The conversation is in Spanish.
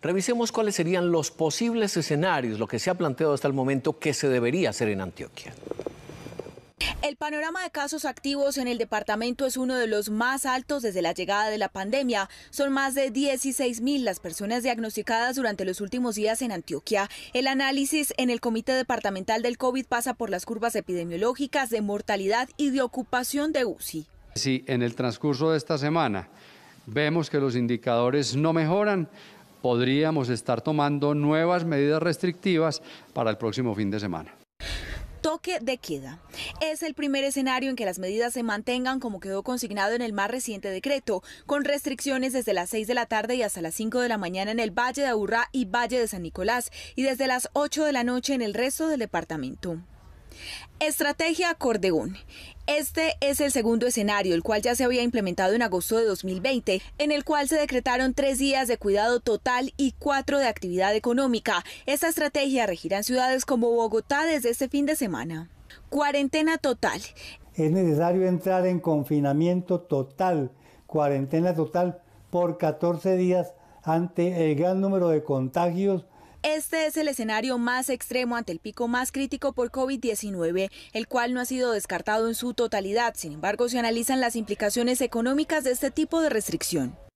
Revisemos cuáles serían los posibles escenarios, lo que se ha planteado hasta el momento que se debería hacer en Antioquia. El panorama de casos activos en el departamento es uno de los más altos desde la llegada de la pandemia. Son más de 16 mil las personas diagnosticadas durante los últimos días en Antioquia. El análisis en el Comité Departamental del COVID pasa por las curvas epidemiológicas de mortalidad y de ocupación de UCI. Si en el transcurso de esta semana vemos que los indicadores no mejoran, podríamos estar tomando nuevas medidas restrictivas para el próximo fin de semana toque de queda. Es el primer escenario en que las medidas se mantengan como quedó consignado en el más reciente decreto, con restricciones desde las 6 de la tarde y hasta las 5 de la mañana en el Valle de Aburrá y Valle de San Nicolás, y desde las 8 de la noche en el resto del departamento. Estrategia acordeón. Este es el segundo escenario, el cual ya se había implementado en agosto de 2020, en el cual se decretaron tres días de cuidado total y cuatro de actividad económica. Esta estrategia regirá en ciudades como Bogotá desde este fin de semana. Cuarentena total. Es necesario entrar en confinamiento total, cuarentena total por 14 días ante el gran número de contagios este es el escenario más extremo ante el pico más crítico por COVID-19, el cual no ha sido descartado en su totalidad. Sin embargo, se analizan las implicaciones económicas de este tipo de restricción.